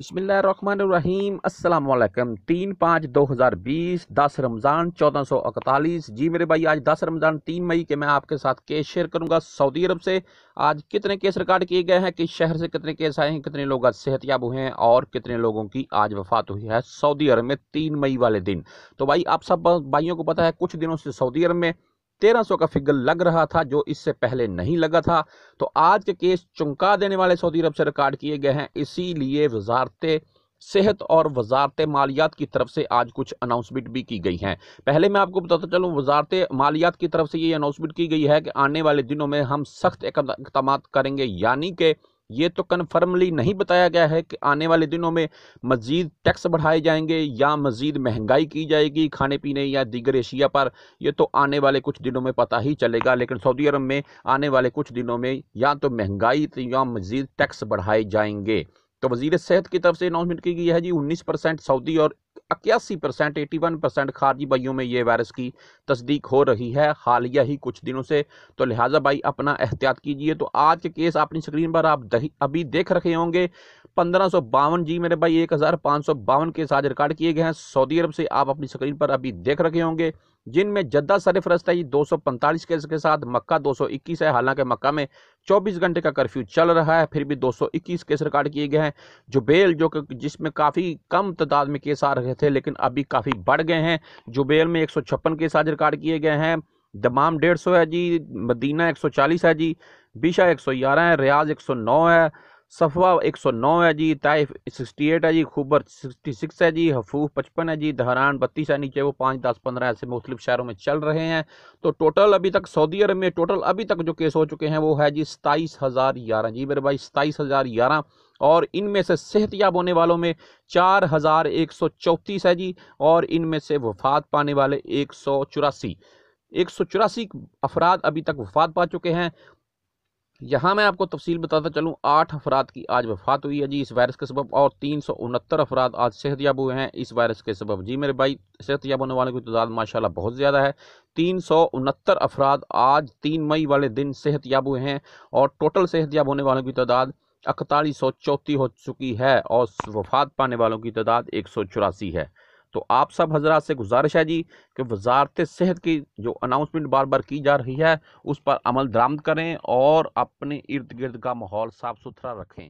بسم اللہ الرحمن الرحیم السلام علیکم تین پانچ دو ہزار بیس دس رمضان چودہ سو اکتالیس جی میرے بھائی آج دس رمضان تین مئی کے میں آپ کے ساتھ کیس شیئر کروں گا سعودی عرب سے آج کتنے کیس ریکارڈ کیے گئے ہیں کہ شہر سے کتنے کیس آئے ہیں کتنے لوگ آج صحت یاب ہوئے ہیں اور کتنے لوگوں کی آج وفات ہوئی ہے سعودی عرب میں تین مئی والے دن تو بھائی آپ سب بھائیوں کو پتا ہے کچھ دنوں سے سعودی عرب میں تیرہ سو کا لگ رہا تھا جو اس سے پہلے نہیں لگا تھا تو آج کے کیس چمکا دینے والے سعودی عرب سے ریکارڈ کیے گئے ہیں اسی لیے وزارت صحت اور وزارت مالیات کی طرف سے آج کچھ اناؤنسمنٹ بھی کی گئی ہیں پہلے میں آپ کو بتاتا چلوں وزارت مالیات کی طرف سے یہ اناؤنسمنٹ کی گئی ہے کہ آنے والے دنوں میں ہم سخت اقدامات کریں گے یعنی کہ یہ تو کنفرملی نہیں بتایا گیا ہے کہ آنے والے دنوں میں مزید ٹیکس بڑھائے جائیں گے یا مزید مہنگائی کی جائے گی کھانے پینے یا دیگر ایشیا پر یہ تو آنے والے کچھ دنوں میں پتہ ہی چلے گا لیکن سعودی عرب میں آنے والے کچھ دنوں میں یا تو مہنگائی یا مزید ٹیکس بڑھائے جائیں گے تو وزیر صحت کی طرف سے اناؤنسمنٹ کی گئی ہے جی انیس پرسینٹ سعودی اور اکیاسی پرسنٹ ایٹی خارجی بھائیوں میں یہ وائرس کی تصدیق ہو رہی ہے حالیہ ہی کچھ دنوں سے تو لہٰذا بھائی اپنا احتیاط کیجئے تو آج کے کیس اپنی سکرین پر آپ ابھی دیکھ رکھے ہوں گے پندرہ سو باون جی میرے بھائی ایک ہزار پانچ سو باون کیس آج ریکارڈ کیے گئے ہیں سعودی عرب سے آپ اپنی سکرین پر ابھی دیکھ رکھے ہوں گے جن میں جدہ سرفرست ہے یہ دو سو پنتالیس کیس کے ساتھ مکہ دو سو اکیس ہے حالانکہ مکہ میں چوبیس گھنٹے کا کرفیو چل رہا ہے پھر بھی دو سو اکیس کیس ریکارڈ کیے گئے ہیں بیل جو جس میں کافی کم تعداد میں کیس آ رہے تھے لیکن ابھی کافی بڑھ گئے ہیں جبیل میں ایک سو چھپن کیس آج ریکارڈ کیے گئے ہیں دمام ڈیڑھ سو ہے جی مدینہ ایک سو چالیس ہے جی بیشہ ایک سو گیارہ ہے ریاض ایک سو نو ہے صفوا ایک سو نو ہے جی طائف سکسٹی ایٹ ہے جی خوبر سکسٹی سکس ہے جی حفوف پچپن ہے جی دہران 32 ہے نیچے وہ پانچ 10 پندرہ ایسے مختلف شہروں میں چل رہے ہیں تو ٹوٹل ابھی تک سعودی عرب میں ٹوٹل ابھی تک جو کیس ہو چکے ہیں وہ ہے جی ستائیس ہزار گیارہ جی میرے بھائی ستائیس ہزار گیارہ اور ان میں سے صحتیاب ہونے والوں میں چار ہزار ایک سو چوتیس ہے جی اور ان میں سے وفات پانے والے ایک سو چوراسی ایک سو چوراسی افراد ابھی تک وفات پا چکے ہیں یہاں میں آپ کو تفصیل بتاتا چلوں آٹھ افراد کی آج وفات ہوئی ہے جی اس وائرس کے سبب اور تین سو انہتر افراد آج صحت یاب ہوئے ہیں اس وائرس کے سبب جی میرے بھائی صحت یاب ہونے والوں کی تعداد ماشاءاللہ بہت زیادہ ہے تین سو انہتر افراد آج تین مئی والے دن صحت یاب ہوئے ہیں اور ٹوٹل صحت یاب ہونے والوں کی تعداد اکتالیس سو چوتی ہو چکی ہے اور وفات پانے والوں کی تعداد ایک سو چوراسی ہے تو آپ سب حضرات سے گزارش ہے جی کہ وزارت صحت کی جو اناؤنسمنٹ بار بار کی جا رہی ہے اس پر عمل درامد کریں اور اپنے ارد گرد کا ماحول صاف ستھرا رکھیں